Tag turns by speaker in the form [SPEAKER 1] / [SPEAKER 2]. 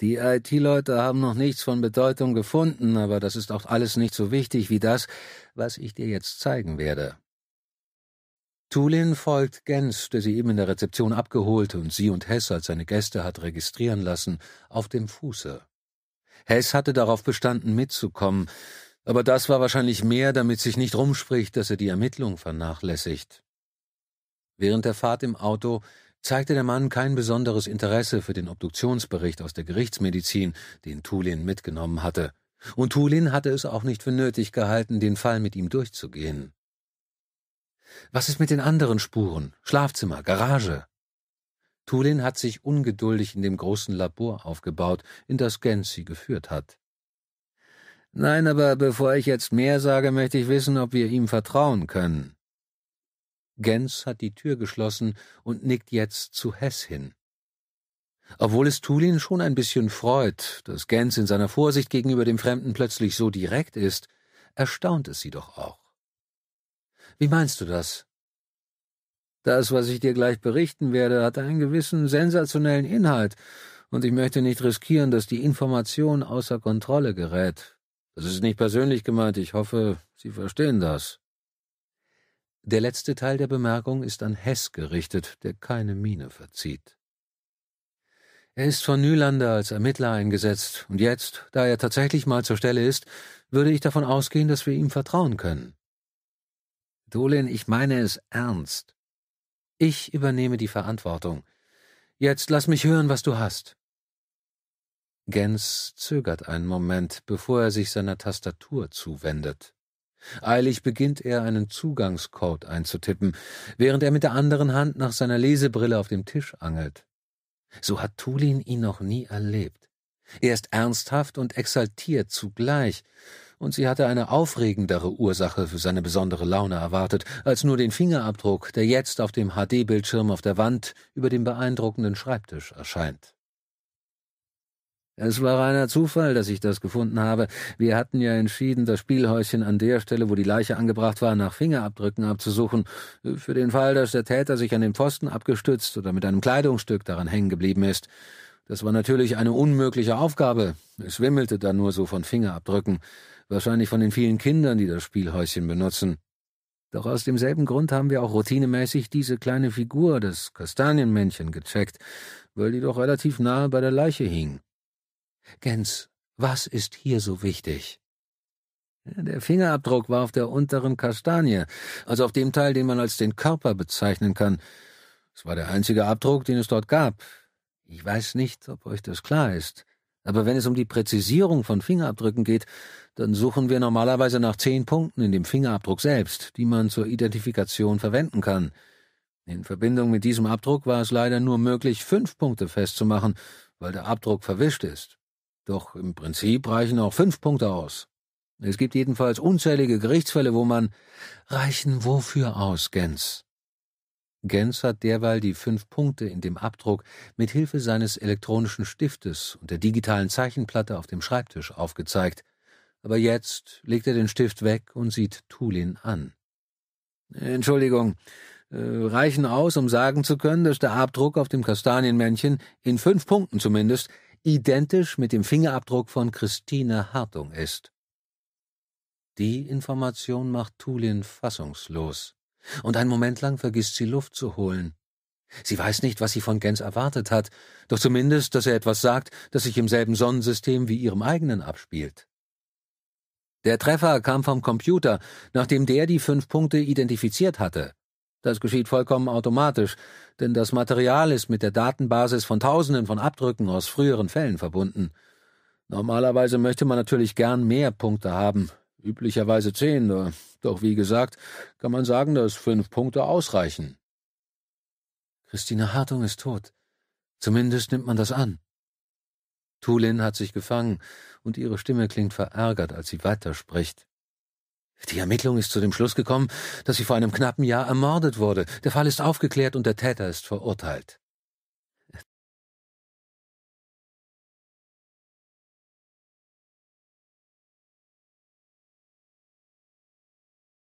[SPEAKER 1] Die IT-Leute haben noch nichts von Bedeutung gefunden, aber das ist auch alles nicht so wichtig wie das, was ich dir jetzt zeigen werde. Tulin folgt Gens, der sie eben in der Rezeption abgeholt und sie und Hess als seine Gäste hat registrieren lassen, auf dem Fuße. Hess hatte darauf bestanden, mitzukommen, aber das war wahrscheinlich mehr, damit sich nicht rumspricht, dass er die Ermittlung vernachlässigt. Während der Fahrt im Auto zeigte der Mann kein besonderes Interesse für den Obduktionsbericht aus der Gerichtsmedizin, den Tulin mitgenommen hatte. Und Tulin hatte es auch nicht für nötig gehalten, den Fall mit ihm durchzugehen. Was ist mit den anderen Spuren? Schlafzimmer, Garage? Tulin hat sich ungeduldig in dem großen Labor aufgebaut, in das Gensi geführt hat. Nein, aber bevor ich jetzt mehr sage, möchte ich wissen, ob wir ihm vertrauen können. Gens hat die Tür geschlossen und nickt jetzt zu Hess hin. Obwohl es Tulin schon ein bisschen freut, dass Gens in seiner Vorsicht gegenüber dem Fremden plötzlich so direkt ist, erstaunt es sie doch auch. Wie meinst du das? Das, was ich dir gleich berichten werde, hat einen gewissen sensationellen Inhalt, und ich möchte nicht riskieren, dass die Information außer Kontrolle gerät. Das ist nicht persönlich gemeint, ich hoffe, Sie verstehen das. Der letzte Teil der Bemerkung ist an Hess gerichtet, der keine Miene verzieht. Er ist von Nylander als Ermittler eingesetzt, und jetzt, da er tatsächlich mal zur Stelle ist, würde ich davon ausgehen, dass wir ihm vertrauen können. Dolin, ich meine es ernst. Ich übernehme die Verantwortung. Jetzt lass mich hören, was du hast. Gens zögert einen Moment, bevor er sich seiner Tastatur zuwendet. Eilig beginnt er, einen Zugangscode einzutippen, während er mit der anderen Hand nach seiner Lesebrille auf dem Tisch angelt. So hat Tulin ihn noch nie erlebt. Er ist ernsthaft und exaltiert zugleich, und sie hatte eine aufregendere Ursache für seine besondere Laune erwartet, als nur den Fingerabdruck, der jetzt auf dem HD-Bildschirm auf der Wand über dem beeindruckenden Schreibtisch erscheint. Es war reiner Zufall, dass ich das gefunden habe. Wir hatten ja entschieden, das Spielhäuschen an der Stelle, wo die Leiche angebracht war, nach Fingerabdrücken abzusuchen, für den Fall, dass der Täter sich an den Pfosten abgestützt oder mit einem Kleidungsstück daran hängen geblieben ist. Das war natürlich eine unmögliche Aufgabe. Es wimmelte da nur so von Fingerabdrücken, wahrscheinlich von den vielen Kindern, die das Spielhäuschen benutzen. Doch aus demselben Grund haben wir auch routinemäßig diese kleine Figur, das Kastanienmännchen, gecheckt, weil die doch relativ nahe bei der Leiche hing. Gens, was ist hier so wichtig? Der Fingerabdruck war auf der unteren Kastanie, also auf dem Teil, den man als den Körper bezeichnen kann. Es war der einzige Abdruck, den es dort gab. Ich weiß nicht, ob euch das klar ist, aber wenn es um die Präzisierung von Fingerabdrücken geht, dann suchen wir normalerweise nach zehn Punkten in dem Fingerabdruck selbst, die man zur Identifikation verwenden kann. In Verbindung mit diesem Abdruck war es leider nur möglich, fünf Punkte festzumachen, weil der Abdruck verwischt ist. Doch im Prinzip reichen auch fünf Punkte aus. Es gibt jedenfalls unzählige Gerichtsfälle, wo man reichen wofür aus, Gens? Gens hat derweil die fünf Punkte in dem Abdruck mit Hilfe seines elektronischen Stiftes und der digitalen Zeichenplatte auf dem Schreibtisch aufgezeigt, aber jetzt legt er den Stift weg und sieht Tulin an. Entschuldigung, äh, reichen aus, um sagen zu können, dass der Abdruck auf dem Kastanienmännchen, in fünf Punkten zumindest, identisch mit dem Fingerabdruck von Christine Hartung ist. Die Information macht Tulin fassungslos, und einen Moment lang vergisst sie Luft zu holen. Sie weiß nicht, was sie von Gens erwartet hat, doch zumindest, dass er etwas sagt, das sich im selben Sonnensystem wie ihrem eigenen abspielt. Der Treffer kam vom Computer, nachdem der die fünf Punkte identifiziert hatte. Das geschieht vollkommen automatisch, denn das Material ist mit der Datenbasis von Tausenden von Abdrücken aus früheren Fällen verbunden. Normalerweise möchte man natürlich gern mehr Punkte haben, üblicherweise zehn, äh, doch wie gesagt, kann man sagen, dass fünf Punkte ausreichen. Christine Hartung ist tot. Zumindest nimmt man das an. Tulin hat sich gefangen, und ihre Stimme klingt verärgert, als sie weiterspricht. Die Ermittlung ist zu dem Schluss gekommen, dass sie vor einem knappen Jahr ermordet wurde. Der Fall ist aufgeklärt und der Täter ist verurteilt.